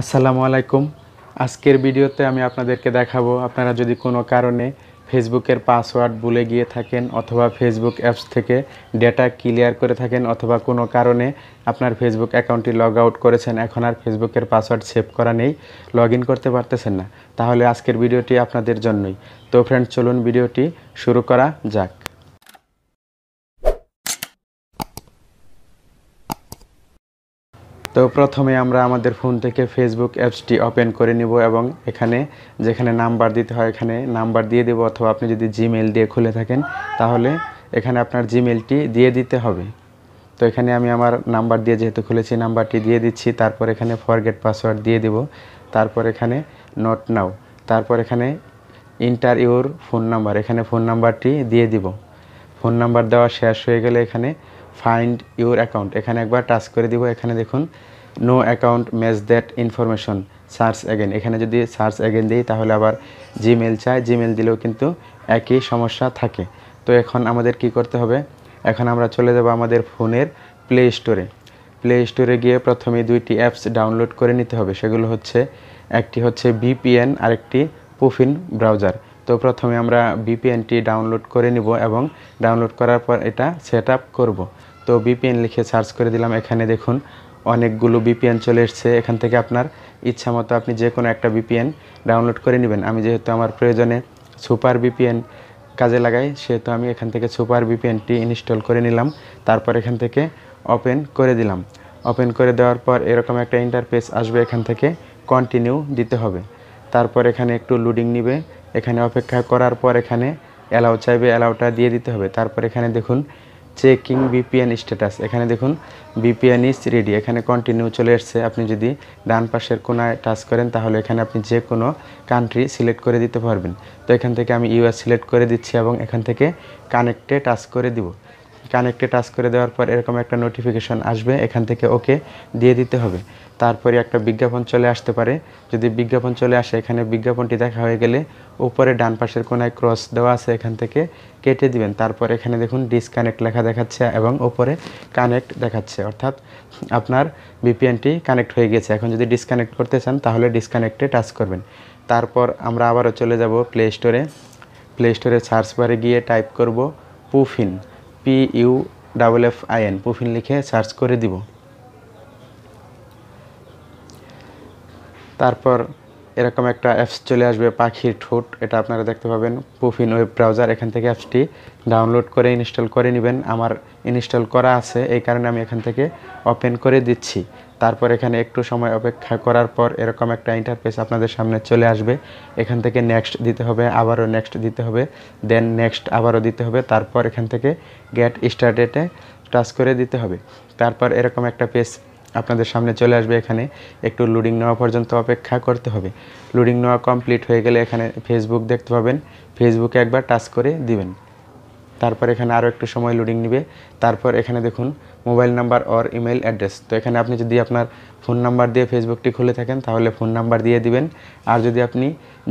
আসসালামু আলাইকুম আজকের ভিডিওতে আমি আপনাদেরকে দেখাবো আপনারা যদি কোনো কারণে ফেসবুকের পাসওয়ার্ড ভুলে গিয়ে থাকেন অথবা ফেসবুক অ্যাপস থেকে ডেটা ক্লিয়ার করে থাকেন অথবা কোনো কারণে আপনার ফেসবুক অ্যাকাউন্টটি লগ আউট করেছেন এখন আর ফেসবুকের পাসওয়ার্ড সেভ করা নেই লগ করতে পারতেছেন না তাহলে আজকের ভিডিওটি আপনাদের জন্যই তো ফ্রেন্ড চলুন ভিডিওটি শুরু করা যাক তো প্রথমে আমরা আমাদের ফোন থেকে ফেসবুক অ্যাপসটি ওপেন করে নিব এবং এখানে যেখানে নাম্বার দিতে হয় এখানে নাম্বার দিয়ে দেবো অথবা আপনি যদি জিমেল দিয়ে খুলে থাকেন তাহলে এখানে আপনার জিমেলটি দিয়ে দিতে হবে তো এখানে আমি আমার নাম্বার দিয়ে যেহেতু খুলেছি নাম্বারটি দিয়ে দিচ্ছি তারপর এখানে ফরগেট পাসওয়ার্ড দিয়ে দেব তারপর এখানে নোট নাও তারপর এখানে ইন্টার ইউর ফোন নাম্বার এখানে ফোন নাম্বারটি দিয়ে দিব ফোন নাম্বার দেওয়া শেষ হয়ে গেলে এখানে ফাইন্ড ইউর অ্যাকাউন্ট এখানে একবার টাচ করে দিব এখানে দেখুন no account match that information search again এখানে যদি সার্চ অ্যাগেন দিই তাহলে আবার জিমেল চায় জিমেল দিলেও কিন্তু একই সমস্যা থাকে তো এখন আমাদের কি করতে হবে এখন আমরা চলে যাব আমাদের ফোনের প্লে স্টোরে প্লে স্টোরে গিয়ে প্রথমে দুইটি অ্যাপস ডাউনলোড করে নিতে হবে সেগুলো হচ্ছে একটি হচ্ছে বিপিএন আর একটি পুফিন ব্রাউজার তো প্রথমে আমরা বিপিএনটি ডাউনলোড করে নিব এবং ডাউনলোড করার পর এটা সেট আপ করবো তো বিপিএন লিখে সার্চ করে দিলাম এখানে দেখুন অনেকগুলো বিপিএন চলে এসছে এখান থেকে আপনার ইচ্ছা মতো আপনি যে কোনো একটা বিপিএন ডাউনলোড করে নেবেন আমি যেহেতু আমার প্রয়োজনে সুপার বিপিএন কাজে লাগাই সেহেতু আমি এখান থেকে সুপার বিপিএনটি ইনস্টল করে নিলাম তারপর এখান থেকে ওপেন করে দিলাম ওপেন করে দেওয়ার পর এরকম একটা ইন্টারফেস আসবে এখান থেকে কন্টিনিউ দিতে হবে তারপর এখানে একটু লোডিং নিবে এখানে অপেক্ষা করার পর এখানে অ্যালাউ চাইবে অ্যালাউটা দিয়ে দিতে হবে তারপর এখানে দেখুন চেকিং বিপিএন স্ট্যাটাস এখানে দেখুন বিপিএন ইজ রেডি এখানে কন্টিনিউ চলে এসছে আপনি যদি ডান পাশের কোনায় টাচ করেন তাহলে এখানে আপনি যে কোনো কান্ট্রি সিলেক্ট করে দিতে পারবেন তো এখান থেকে আমি ইউএস সিলেক্ট করে দিচ্ছি এবং এখান থেকে কানেক্টে টাচ করে দিব কানেক্টে টাচ করে দেওয়ার পর এরকম একটা নোটিফিকেশন আসবে এখান থেকে ওকে দিয়ে দিতে হবে তারপরে একটা বিজ্ঞাপন চলে আসতে পারে যদি বিজ্ঞাপন চলে আসে এখানে বিজ্ঞাপনটি দেখা হয়ে গেলে উপরে ডান পাশের কোনায় ক্রস দেওয়া আছে এখান থেকে কেটে দিবেন তারপর এখানে দেখুন ডিসকানেক্ট লেখা দেখাচ্ছে এবং ওপরে কানেক্ট দেখাচ্ছে অর্থাৎ আপনার বিপিএনটি কানেক্ট হয়ে গেছে এখন যদি ডিসকানেক্ট করতে চান তাহলে ডিসকানেক্টে টাচ করবেন তারপর আমরা আবারও চলে যাব প্লে স্টোরে প্লে স্টোরে সার্চ বারে গিয়ে টাইপ করব Puffin P U double F I N Puffin লিখে সার্চ করে দিব তারপর এরকম একটা অ্যাপস চলে আসবে পাখির ঠোঁট এটা আপনারা দেখতে পাবেন পুফিন ওয়েব ব্রাউজার এখান থেকে অ্যাপসটি ডাউনলোড করে ইনস্টল করে নেবেন আমার ইনস্টল করা আছে এই কারণে আমি এখান থেকে ওপেন করে দিচ্ছি তারপর এখানে একটু সময় অপেক্ষা করার পর এরকম একটা ইন্টারফেস আপনাদের সামনে চলে আসবে এখান থেকে নেক্সট দিতে হবে আবারও নেক্সট দিতে হবে দেন নেক্সট আবারও দিতে হবে তারপর এখান থেকে গেট স্টার্টেটে টাচ করে দিতে হবে তারপর এরকম একটা পেজ আপনাদের সামনে চলে আসবে এখানে একটু লোডিং নেওয়া পর্যন্ত অপেক্ষা করতে হবে লোডিং নেওয়া কমপ্লিট হয়ে গেলে এখানে ফেসবুক দেখতে পাবেন ফেসবুকে একবার টাচ করে দিবেন তারপর এখানে আরও একটু সময় লোডিং নেবে তারপর এখানে দেখুন mobile number or email address তো এখানে আপনি যদি আপনার ফোন নাম্বার দিয়ে ফেসবুকটি খুলে থাকেন তাহলে ফোন নাম্বার দিয়ে দিবেন আর যদি আপনি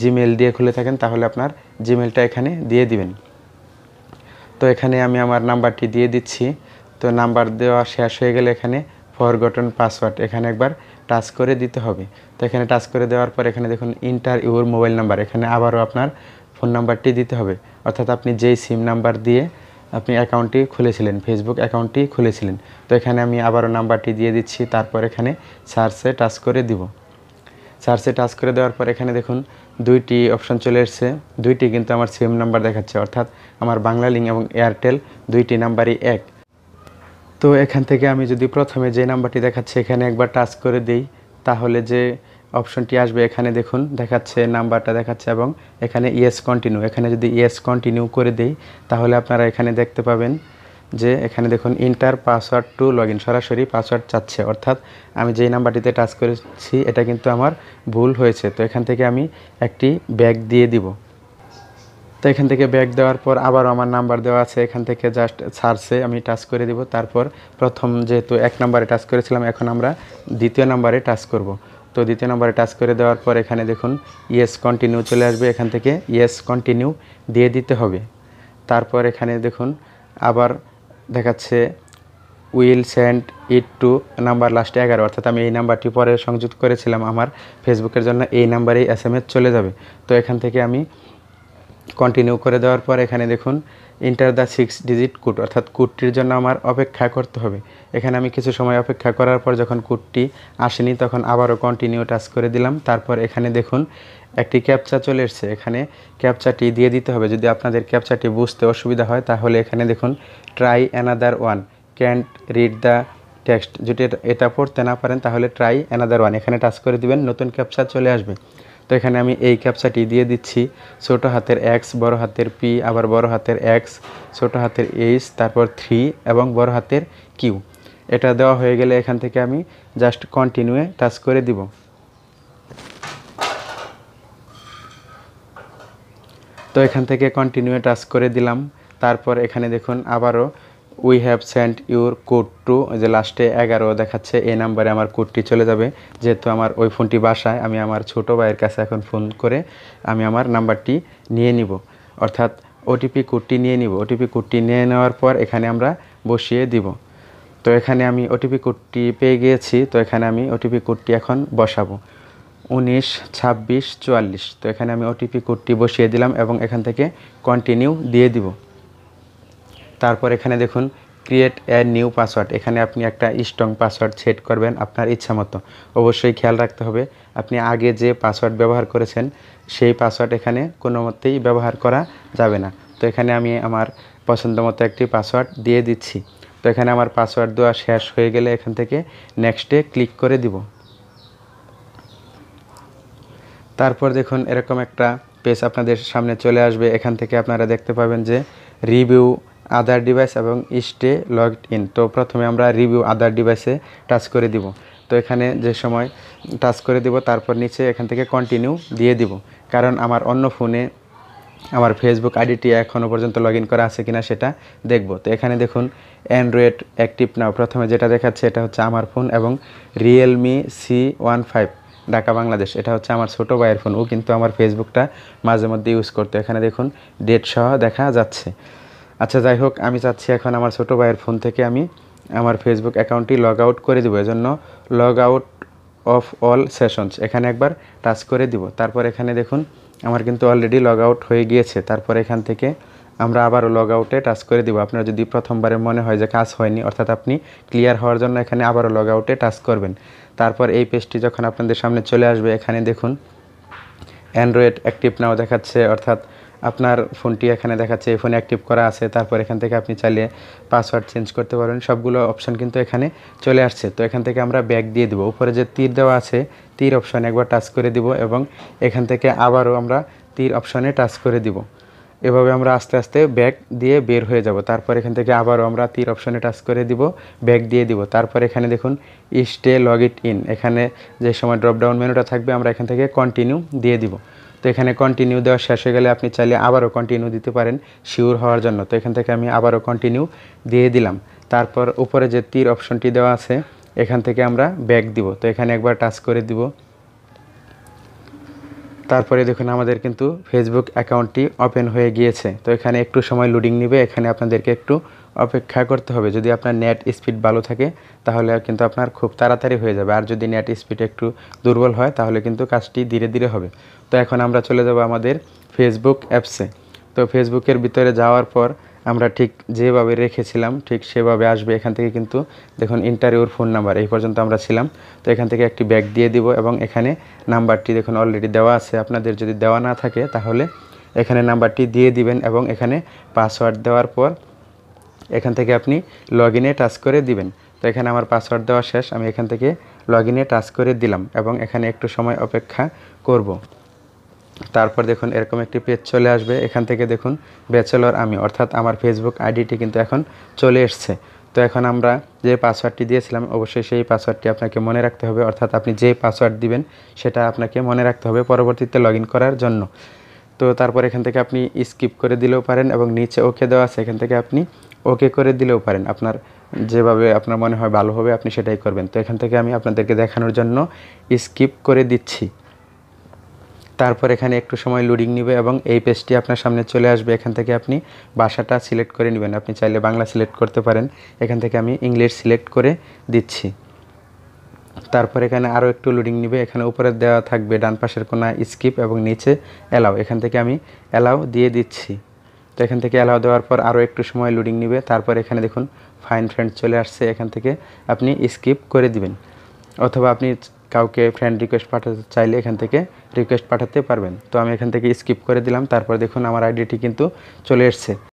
জিমেল দিয়ে খুলে থাকেন তাহলে আপনার জিমেলটা এখানে দিয়ে দিবেন তো এখানে আমি আমার নাম্বারটি দিয়ে দিচ্ছি তো নাম্বার দেওয়া শেষ হয়ে গেলে এখানে ফরগটন পাসওয়ার্ড এখানে একবার টাচ করে দিতে হবে তো এখানে টাচ করে দেওয়ার পর এখানে দেখুন ইন্টার ইউর মোবাইল নাম্বার এখানে আবারও আপনার ফোন নাম্বারটি দিতে হবে অর্থাৎ আপনি যেই সিম নাম্বার দিয়ে আপনি অ্যাকাউন্টটি খুলেছিলেন ফেসবুক অ্যাকাউন্টটি খুলেছিলেন তো এখানে আমি আবারও নাম্বারটি দিয়ে দিচ্ছি তারপর এখানে সার্চে টাচ করে দিব সার্চে টাচ করে দেওয়ার পর এখানে দেখুন দুইটি অপশন চলে এসছে দুইটি কিন্তু আমার সিম নাম্বার দেখাচ্ছে অর্থাৎ আমার বাংলা লিঙ্ক এবং এয়ারটেল দুইটি নাম্বারই এক তো এখান থেকে আমি যদি প্রথমে যে নাম্বারটি দেখাচ্ছে এখানে একবার টাচ করে দিই তাহলে যে অপশনটি আসবে এখানে দেখুন দেখাচ্ছে নাম্বারটা দেখাচ্ছে এবং এখানে ইয়েস কন্টিনিউ এখানে যদি ইয়েস কন্টিনিউ করে দিই তাহলে আপনারা এখানে দেখতে পাবেন যে এখানে দেখুন ইন্টার পাসওয়ার্ড টু লগ সরাসরি পাসওয়ার্ড চাচ্ছে অর্থাৎ আমি যেই নাম্বারটিতে টাচ করেছি এটা কিন্তু আমার ভুল হয়েছে তো এখান থেকে আমি একটি ব্যাগ দিয়ে দিব তো এখান থেকে ব্যাক দেওয়ার পর আবার আমার নাম্বার দেওয়া আছে এখান থেকে জাস্ট ছাড়ছে আমি টাচ করে দিব তারপর প্রথম যেহেতু এক নাম্বারে টাচ করেছিলাম এখন আমরা দ্বিতীয় নাম্বারে টাচ করব তো দ্বিতীয় নাম্বারে টাচ করে দেওয়ার পর এখানে দেখুন ইয়েস কন্টিনিউ চলে আসবে এখান থেকে ইয়েস কন্টিনিউ দিয়ে দিতে হবে তারপর এখানে দেখুন আবার দেখাচ্ছে will send it to number লাস্টে এগারো অর্থাৎ আমি এই নাম্বারটি পরে সংযুক্ত করেছিলাম আমার ফেসবুকের জন্য এই নাম্বারেই এস চলে যাবে তো এখান থেকে আমি কন্টিনিউ করে দেওয়ার পর এখানে দেখুন ইন্টার দ্য সিক্স ডিজিট কুট অর্থাৎ কুটটির জন্য আমার অপেক্ষা করতে হবে এখানে আমি কিছু সময় অপেক্ষা করার পর যখন কুটটি আসেনি তখন আবারও কন্টিনিউ টাচ করে দিলাম তারপর এখানে দেখুন একটি ক্যাপচা চলে এসছে এখানে ক্যাপচাটি দিয়ে দিতে হবে যদি আপনাদের ক্যাপচাটি বুঝতে অসুবিধা হয় তাহলে এখানে দেখুন try another one can't read the text যদি এটা পড়তে না পারেন তাহলে ট্রাই অ্যানাদার ওয়ান এখানে টাচ করে দিবেন নতুন ক্যাপচা চলে আসবে তো এখানে আমি এই ক্যাপচাটি দিয়ে দিচ্ছি ছোট হাতের এক্স বড় হাতের পি আবার বড় হাতের এক্স ছোটো হাতের এইচ তারপর থ্রি এবং বড় হাতের কিউ এটা দেওয়া হয়ে গেলে এখান থেকে আমি জাস্ট কন্টিনিউয়ে টাচ করে দিব তো এখান থেকে কন্টিনিউয়ে টাচ করে দিলাম তারপর এখানে দেখুন আবারও we have sent your code to যে লাস্টে এগারো দেখাচ্ছে এই নাম্বারে আমার কোডটি চলে যাবে যেহেতু আমার ওই ফোনটি বাসায় আমি আমার ছোট ভাইয়ের কাছে এখন ফোন করে আমি আমার নাম্বারটি নিয়ে নিব অর্থাৎ ওটিপি কোডটি নিয়ে নিব ওটিপি কোডটি নিয়ে নেওয়ার পর এখানে আমরা বসিয়ে দিব তো এখানে আমি ওটিপি কোডটি পেয়ে গিয়েছি তো এখানে আমি ওটিপি কোডটি এখন বসাবো উনিশ ছাব্বিশ চুয়াল্লিশ তো এখানে আমি ওটিপি কোডটি বসিয়ে দিলাম এবং এখান থেকে কন্টিনিউ দিয়ে দিব তারপর এখানে দেখুন ক্রিয়েট এ নিউ পাসওয়ার্ড এখানে আপনি একটা স্ট্রং পাসওয়ার্ড সেট করবেন আপনার ইচ্ছা মতো অবশ্যই খেয়াল রাখতে হবে আপনি আগে যে পাসওয়ার্ড ব্যবহার করেছেন সেই পাসওয়ার্ড এখানে কোনো মতেই ব্যবহার করা যাবে না তো এখানে আমি আমার পছন্দ মতো একটি পাসওয়ার্ড দিয়ে দিচ্ছি তো এখানে আমার পাসওয়ার্ড দেওয়া শেষ হয়ে গেলে এখান থেকে নেক্সটে ক্লিক করে দিব তারপর দেখুন এরকম একটা পেজ আপনাদের সামনে চলে আসবে এখান থেকে আপনারা দেখতে পাবেন যে রিভিউ আদার ডিভাইস এবং ইস্টে লগ ইন তো প্রথমে আমরা রিভিউ আদার ডিভাইসে টাচ করে দিব তো এখানে যে সময় টাচ করে দিব তারপর নিচে এখান থেকে কন্টিনিউ দিয়ে দিব কারণ আমার অন্য ফোনে আমার ফেসবুক আইডিটি এখনও পর্যন্ত লগ করা আছে কিনা সেটা দেখব তো এখানে দেখুন অ্যান্ড্রয়েড অ্যাক্টিভ নাও প্রথমে যেটা দেখাচ্ছে এটা হচ্ছে আমার ফোন এবং Realme C one five Dhaka Bangladesh এটা হচ্ছে আমার ছোটো ভাইয়ের ফোন ও কিন্তু আমার ফেসবুকটা মাঝে মধ্যে ইউজ করতো এখানে দেখুন ডেট সহ দেখা যাচ্ছে আচ্ছা যাই হোক আমি চাচ্ছি এখন আমার ছোটো ভাইয়ের ফোন থেকে আমি আমার ফেসবুক অ্যাকাউন্টটি লগ আউট করে দেবো এজন্য log out of all sessions এখানে একবার টাচ করে দিব তারপর এখানে দেখুন আমার কিন্তু অলরেডি লগ আউট হয়ে গিয়েছে তারপর এখান থেকে আমরা আবারও লগ আউটে টাচ করে দিব আপনার যদি প্রথমবারে মনে হয় যে কাজ হয়নি অর্থাৎ আপনি ক্লিয়ার হওয়ার জন্য এখানে আবারও লগ আউটে টাচ করবেন তারপর এই পেজটি যখন আপনাদের সামনে চলে আসবে এখানে দেখুন অ্যান্ড্রয়েড অ্যাক্টিভ নাও দেখাচ্ছে অর্থাৎ আপনার ফোনটি এখানে দেখাচ্ছে এই ফোনে অ্যাক্টিভ করা আছে তারপর এখান থেকে আপনি চাইলে পাসওয়ার্ড চেঞ্জ করতে পারেন সবগুলো অপশান কিন্তু এখানে চলে আসছে তো এখান থেকে আমরা ব্যাগ দিয়ে দেবো উপরে যে তীর দেওয়া আছে তীর অপশানে একবার টাচ করে দিব এবং এখান থেকে আবারও আমরা তীর অপশানে টাচ করে দিব এভাবে আমরা আস্তে আস্তে ব্যাগ দিয়ে বের হয়ে যাব তারপর এখান থেকে আবারও আমরা তীর অপশানে টাচ করে দিব ব্যাগ দিয়ে দিব তারপর এখানে দেখুন স্টে লগ ইট ইন এখানে যে সময় ড্রপডাউন মেনুটা থাকবে আমরা এখান থেকে কন্টিনিউ দিয়ে দিব তো এখানে কন্টিনিউ দেওয়া শেষ হয়ে গেলে আপনি চাইলে আবারও কন্টিনিউ দিতে পারেন শিওর হওয়ার জন্য তো এখান থেকে আমি আবারও কন্টিনিউ দিয়ে দিলাম তারপর উপরে যে তীর অপশনটি দেওয়া আছে এখান থেকে আমরা ব্যাক দিব তো এখানে একবার টাচ করে দিব তারপরে দেখুন আমাদের কিন্তু ফেসবুক অ্যাকাউন্টটি ওপেন হয়ে গিয়েছে তো এখানে একটু সময় লোডিং নেবে এখানে আপনাদেরকে একটু অপেক্ষা করতে হবে যদি আপনার নেট স্পিড ভালো থাকে তাহলে কিন্তু আপনার খুব তাড়াতাড়ি হয়ে যাবে আর যদি নেট স্পিড একটু দুর্বল হয় তাহলে কিন্তু কাজটি ধীরে ধীরে হবে তো এখন আমরা চলে যাব আমাদের ফেসবুক অ্যাপসে তো ফেসবুকের ভিতরে যাওয়ার পর আমরা ঠিক যেভাবে রেখেছিলাম ঠিক সেভাবে আসবে এখান থেকে কিন্তু দেখুন ইন্টারভিউর ফোন নাম্বার এই পর্যন্ত আমরা ছিলাম তো এখান থেকে একটি ব্যাগ দিয়ে দিব এবং এখানে নাম্বারটি দেখুন অলরেডি দেওয়া আছে আপনাদের যদি দেওয়া না থাকে তাহলে এখানে নাম্বারটি দিয়ে দিবেন এবং এখানে পাসওয়ার্ড দেওয়ার পর এখান থেকে আপনি লগ ইনে টাচ করে দিবেন তো এখানে আমার পাসওয়ার্ড দেওয়া শেষ আমি এখান থেকে লগ ইনে টাচ করে দিলাম এবং এখানে একটু সময় অপেক্ষা করব। তারপর দেখুন এরকম একটি পেজ চলে আসবে এখান থেকে দেখুন ব্যাচেলর আমি অর্থাৎ আমার ফেসবুক আইডিটি কিন্তু এখন চলে এসছে তো এখন আমরা যে পাসওয়ার্ডটি দিয়েছিলাম অবশ্যই সেই পাসওয়ার্ডটি আপনাকে মনে রাখতে হবে অর্থাৎ আপনি যে পাসওয়ার্ড দিবেন সেটা আপনাকে মনে রাখতে হবে পরবর্তীতে লগ করার জন্য তো তারপর এখান থেকে আপনি স্কিপ করে দিলেও পারেন এবং নিচে ওকে দেওয়া আছে এখান থেকে আপনি ওকে করে দিলেও পারেন আপনার যেভাবে আপনার মনে হয় ভালো হবে আপনি সেটাই করবেন তো এখান থেকে আমি আপনাদেরকে দেখানোর জন্য স্কিপ করে দিচ্ছি তারপর এখানে একটু সময় লোডিং নেবে এবং এই পেজটি আপনার সামনে চলে আসবে এখান থেকে আপনি ভাষাটা সিলেক্ট করে নেবেন আপনি চাইলে বাংলা সিলেক্ট করতে পারেন এখান থেকে আমি ইংলিশ সিলেক্ট করে দিচ্ছি তারপর এখানে আরও একটু লোডিং নিবে এখানে উপরে দেওয়া থাকবে ডান পাশের কোনা স্কিপ এবং নিচে অ্যালাউ এখান থেকে আমি অ্যালাউ দিয়ে দিচ্ছি তো এখান থেকে অ্যালাউ দেওয়ার পর আরও একটু সময় লোডিং নেবে তারপর এখানে দেখুন ফাইন ফ্রেন্ড চলে আসছে এখান থেকে আপনি স্কিপ করে দিবেন অথবা আপনি কাউকে ফ্রেন্ড রিকোয়েস্ট পাঠাতে চাইলে এখান থেকে রিকোয়েস্ট পাঠাতে পারবেন তো আমি এখান থেকে স্কিপ করে দিলাম তারপর দেখুন আমার আইডিটি কিন্তু চলে এসছে